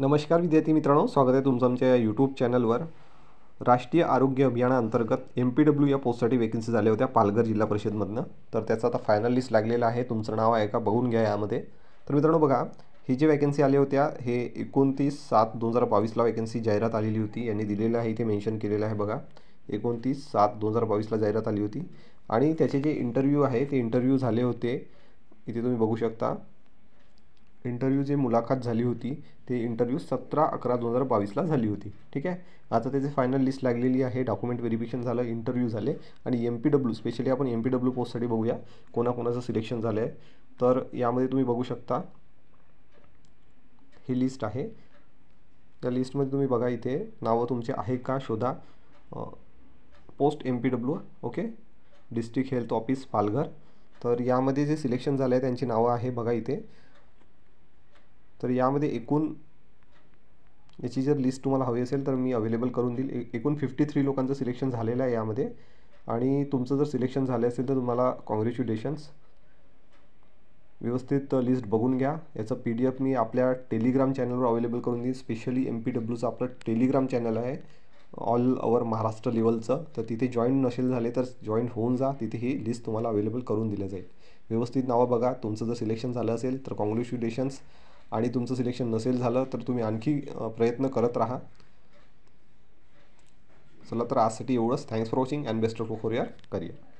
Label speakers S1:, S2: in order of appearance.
S1: नमस्कार विद्यार्थी मित्रांनो स्वागत आहे तुमचं आमच्या या यूट्यूब चॅनलवर राष्ट्रीय आरोग्य अभियानाअंतर्गत एम पी डब्ल्यू या पोस्टसाठी वेकन्सी झाल्या होत्या पालघर जिल्हा परिषदमधनं तर त्याचं आता फायनल लिस्ट लागलेलं आहे तुमचं नाव आहे का बघून घ्या यामध्ये तर मित्रांनो बघा ही जी वॅकन्सी आल्या होत्या हे एकोणतीस सात दोन हजार बावीसला वॅकन्सी जाहिरात आलेली होती यांनी दिलेलं आहे इथे मेन्शन केलेलं आहे बघा एकोणतीस सात दोन हजार बावीसला जाहिरात आली होती आणि त्याचे जे इंटरव्ह्यू आहे ते इंटरव्ह्यू झाले होते इथे तुम्ही बघू शकता इंटरव्ह्यू जे मुलाखत झाली होती ते इंटरव्ह्यू सतरा अकरा दोन हजार बावीसला झाली होती ठीक आहे आता त्याची फायनल लिस्ट लागलेली आहे डॉक्युमेंट व्हेरिफिकेशन झालं इंटरव्ह्यू झाले आणि एम पी डब्ल्यू स्पेशली आपण एम पी डब्ल्यू पोस्टसाठी बघूया कोणाकोणाचं सिलेक्शन झालं आहे तर यामध्ये तुम्ही बघू शकता ही लिस्ट आहे त्या लिस्टमध्ये तुम्ही बघा इथे नावं तुमचे आहे का शोधा post M P W okay district health office Palghar तर यामध्ये जे सिलेक्शन झालं आहे त्यांची नावं आहे बघा इथे तर यामध्ये एकूण याची जर लिस्ट तुम्हाला हवी असेल तर मी अवेलेबल करून देईल एकूण फिफ्टी थ्री लोकांचं सिलेक्शन झालेलं आहे यामध्ये आणि तुमचं जर सिलेक्शन झालं असेल तर तुम्हाला कॉंग्रॅच्युलेशन्स व्यवस्थित लिस्ट बघून घ्या याचं पी डी एफ मी आपल्या टेलिग्राम चॅनलवर अवेलेबल करून देईन स्पेशली एम पी आपलं टेलिग्राम चॅनल आहे ऑल ओवर महाराष्ट्र लेवलचं तर तिथे जॉईन नसेल झाले तर जॉईन होऊन जा तिथे ही लिस्ट तुम्हाला अवेलेबल करून दिली जाईल व्यवस्थित नावं बघा तुमचं जर सिलेक्शन झालं असेल तर कॉंग्रॅच्युलेशन्स आणि तुमचं सिलेक्शन नसेल झालं तर तुम्ही आणखी प्रयत्न करत राहा चला तर आजसाठी एवढंच thanks for watching and best of for your career